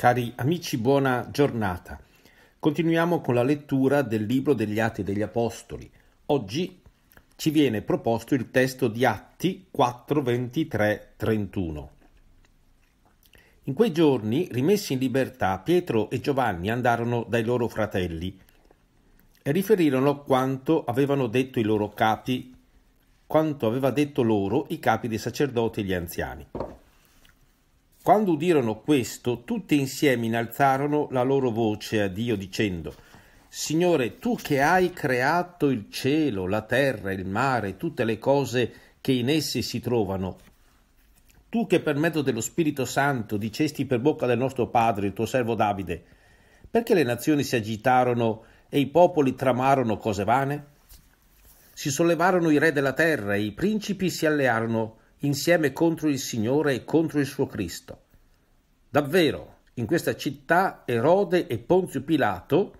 Cari amici, buona giornata. Continuiamo con la lettura del libro degli Atti degli Apostoli. Oggi ci viene proposto il testo di Atti 4, 23, 31. In quei giorni, rimessi in libertà, Pietro e Giovanni andarono dai loro fratelli e riferirono quanto avevano detto i loro capi, quanto aveva detto loro i capi dei sacerdoti e gli anziani. Quando udirono questo, tutti insieme innalzarono la loro voce a Dio dicendo Signore, tu che hai creato il cielo, la terra, il mare, tutte le cose che in essi si trovano, tu che per mezzo dello Spirito Santo dicesti per bocca del nostro Padre, il tuo servo Davide, perché le nazioni si agitarono e i popoli tramarono cose vane? Si sollevarono i re della terra e i principi si allearono insieme contro il Signore e contro il suo Cristo. Davvero, in questa città Erode e Ponzio Pilato,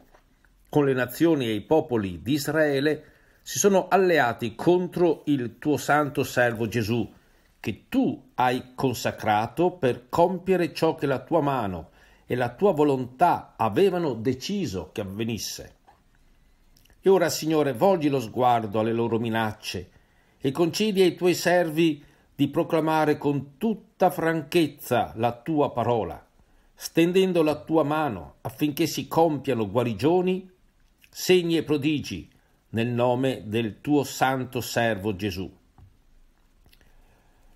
con le nazioni e i popoli di Israele, si sono alleati contro il tuo santo servo Gesù, che tu hai consacrato per compiere ciò che la tua mano e la tua volontà avevano deciso che avvenisse. E ora, Signore, volgi lo sguardo alle loro minacce e concedi ai tuoi servi di proclamare con tutta franchezza la tua parola, stendendo la tua mano affinché si compiano guarigioni, segni e prodigi nel nome del tuo santo servo Gesù.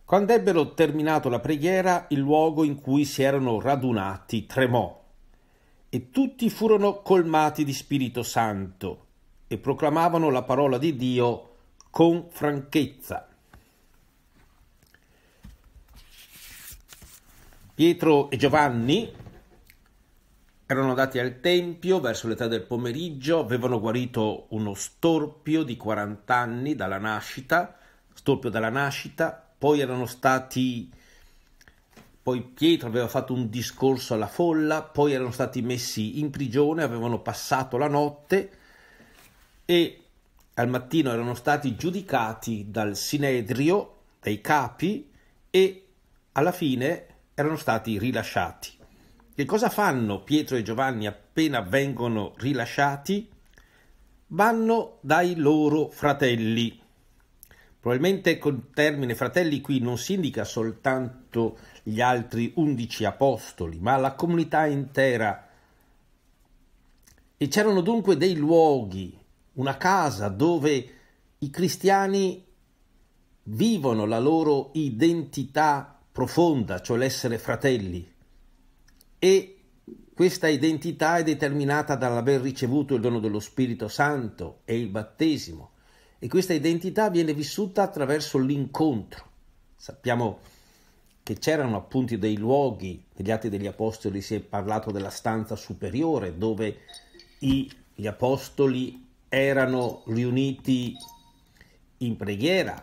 Quando ebbero terminato la preghiera, il luogo in cui si erano radunati tremò e tutti furono colmati di Spirito Santo e proclamavano la parola di Dio con franchezza. Pietro e Giovanni erano andati al tempio verso l'età del pomeriggio, avevano guarito uno storpio di 40 anni dalla nascita, storpio dalla nascita, poi erano stati poi Pietro aveva fatto un discorso alla folla, poi erano stati messi in prigione, avevano passato la notte e al mattino erano stati giudicati dal Sinedrio, dai capi e alla fine erano stati rilasciati. Che cosa fanno Pietro e Giovanni appena vengono rilasciati? Vanno dai loro fratelli. Probabilmente col termine fratelli qui non si indica soltanto gli altri undici apostoli, ma la comunità intera. E c'erano dunque dei luoghi, una casa dove i cristiani vivono la loro identità profonda, cioè l'essere fratelli. E questa identità è determinata dall'aver ricevuto il dono dello Spirito Santo e il battesimo. E questa identità viene vissuta attraverso l'incontro. Sappiamo che c'erano appunto dei luoghi, negli Atti degli Apostoli si è parlato della stanza superiore dove i, gli apostoli erano riuniti in preghiera,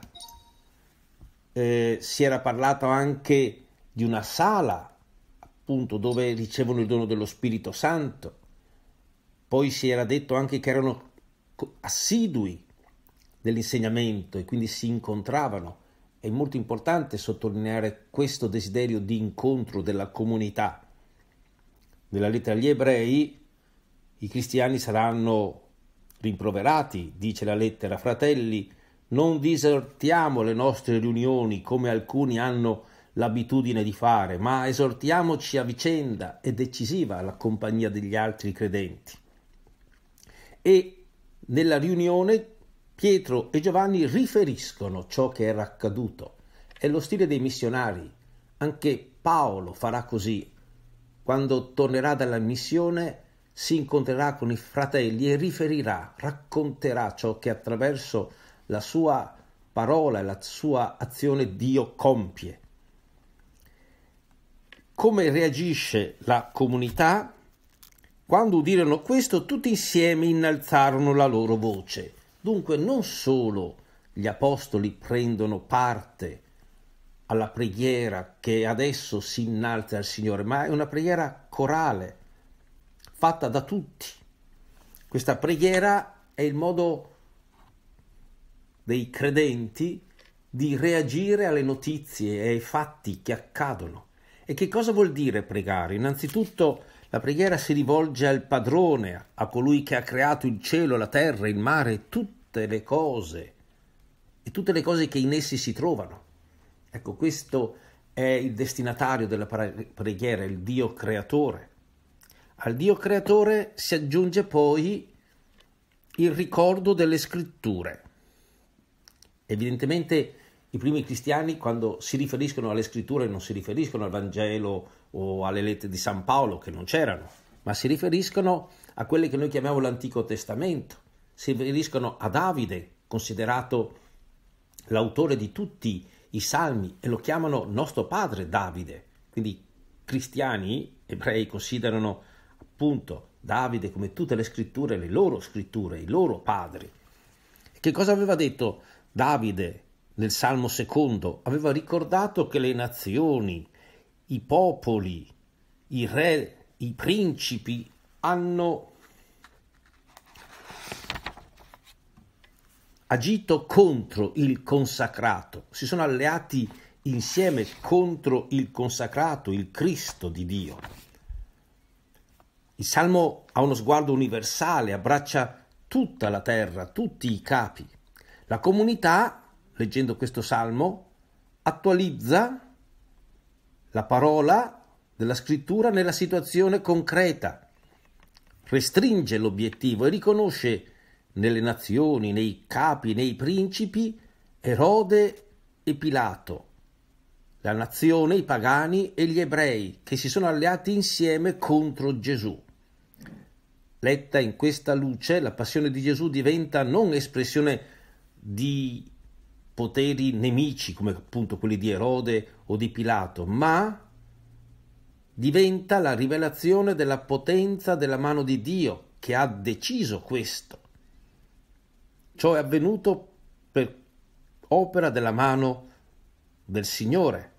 eh, si era parlato anche di una sala appunto dove ricevono il dono dello Spirito Santo, poi si era detto anche che erano assidui nell'insegnamento e quindi si incontravano. È molto importante sottolineare questo desiderio di incontro della comunità. Nella lettera agli ebrei i cristiani saranno rimproverati, dice la lettera, fratelli, non disertiamo le nostre riunioni come alcuni hanno l'abitudine di fare, ma esortiamoci a vicenda e decisiva alla compagnia degli altri credenti. E nella riunione Pietro e Giovanni riferiscono ciò che era accaduto. È lo stile dei missionari. Anche Paolo farà così. Quando tornerà dalla missione si incontrerà con i fratelli e riferirà, racconterà ciò che attraverso la sua parola e la sua azione Dio compie. Come reagisce la comunità? Quando udirono questo, tutti insieme innalzarono la loro voce. Dunque non solo gli apostoli prendono parte alla preghiera che adesso si innalza al Signore, ma è una preghiera corale, fatta da tutti. Questa preghiera è il modo dei credenti di reagire alle notizie e ai fatti che accadono. E che cosa vuol dire pregare? Innanzitutto la preghiera si rivolge al padrone, a colui che ha creato il cielo, la terra, il mare, tutte le cose e tutte le cose che in essi si trovano. Ecco, questo è il destinatario della preghiera, il Dio creatore. Al Dio creatore si aggiunge poi il ricordo delle scritture Evidentemente i primi cristiani quando si riferiscono alle scritture non si riferiscono al Vangelo o alle lettere di San Paolo che non c'erano, ma si riferiscono a quelle che noi chiamiamo l'Antico Testamento, si riferiscono a Davide, considerato l'autore di tutti i salmi e lo chiamano nostro padre Davide. Quindi cristiani ebrei considerano appunto Davide come tutte le scritture, le loro scritture, i loro padri. Che cosa aveva detto Davide nel Salmo II aveva ricordato che le nazioni, i popoli, i re, i principi hanno agito contro il consacrato, si sono alleati insieme contro il consacrato, il Cristo di Dio. Il Salmo ha uno sguardo universale, abbraccia tutta la terra, tutti i capi. La comunità, leggendo questo salmo, attualizza la parola della scrittura nella situazione concreta, restringe l'obiettivo e riconosce nelle nazioni, nei capi, nei principi, Erode e Pilato, la nazione, i pagani e gli ebrei che si sono alleati insieme contro Gesù. Letta in questa luce, la passione di Gesù diventa non espressione di poteri nemici come appunto quelli di Erode o di Pilato, ma diventa la rivelazione della potenza della mano di Dio che ha deciso questo. Ciò è avvenuto per opera della mano del Signore,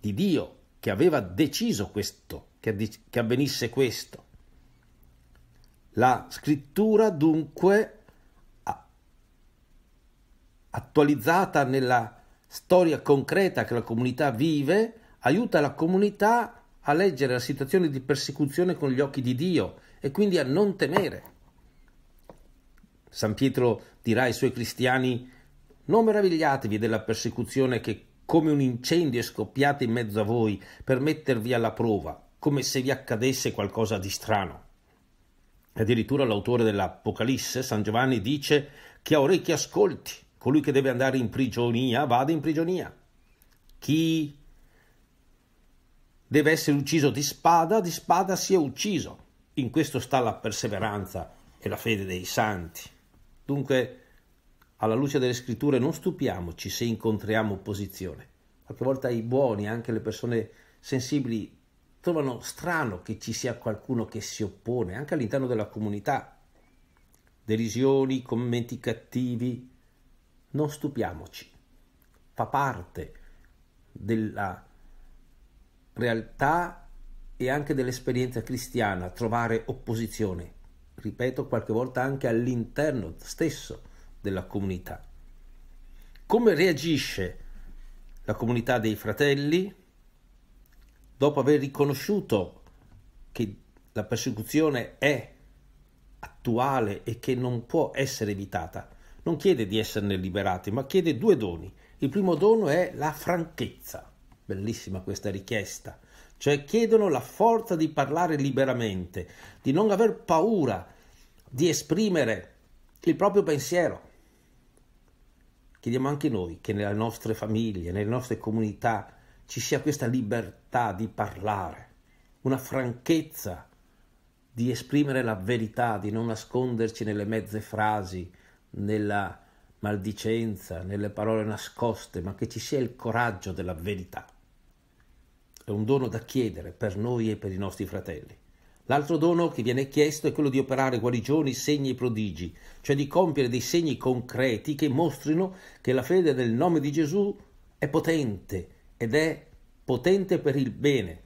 di Dio, che aveva deciso questo, che, avvenisse questo. La scrittura dunque attualizzata nella storia concreta che la comunità vive, aiuta la comunità a leggere la situazione di persecuzione con gli occhi di Dio e quindi a non temere. San Pietro dirà ai suoi cristiani, non meravigliatevi della persecuzione che come un incendio è scoppiata in mezzo a voi per mettervi alla prova, come se vi accadesse qualcosa di strano. Addirittura l'autore dell'Apocalisse, San Giovanni, dice, che ha orecchi ascolti colui che deve andare in prigionia vada in prigionia. Chi deve essere ucciso di spada, di spada sia ucciso. In questo sta la perseveranza e la fede dei santi. Dunque, alla luce delle scritture, non stupiamoci se incontriamo opposizione. Qualche volta i buoni, anche le persone sensibili, trovano strano che ci sia qualcuno che si oppone, anche all'interno della comunità. Derisioni, commenti cattivi, non stupiamoci, fa parte della realtà e anche dell'esperienza cristiana trovare opposizione, ripeto qualche volta anche all'interno stesso della comunità. Come reagisce la comunità dei fratelli dopo aver riconosciuto che la persecuzione è attuale e che non può essere evitata? non chiede di esserne liberati, ma chiede due doni. Il primo dono è la franchezza, bellissima questa richiesta, cioè chiedono la forza di parlare liberamente, di non aver paura di esprimere il proprio pensiero. Chiediamo anche noi che nelle nostre famiglie, nelle nostre comunità ci sia questa libertà di parlare, una franchezza di esprimere la verità, di non nasconderci nelle mezze frasi, nella maldicenza, nelle parole nascoste, ma che ci sia il coraggio della verità. È un dono da chiedere per noi e per i nostri fratelli. L'altro dono che viene chiesto è quello di operare guarigioni, segni e prodigi, cioè di compiere dei segni concreti che mostrino che la fede nel nome di Gesù è potente ed è potente per il bene,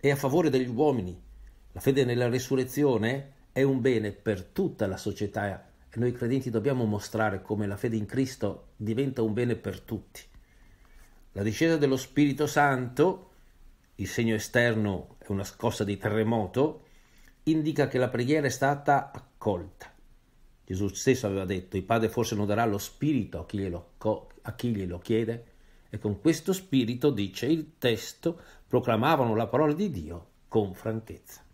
e a favore degli uomini. La fede nella resurrezione è un bene per tutta la società noi credenti dobbiamo mostrare come la fede in Cristo diventa un bene per tutti. La discesa dello Spirito Santo, il segno esterno è una scossa di terremoto, indica che la preghiera è stata accolta. Gesù stesso aveva detto, il Padre forse non darà lo Spirito a chi glielo, a chi glielo chiede, e con questo Spirito, dice il testo, proclamavano la parola di Dio con franchezza.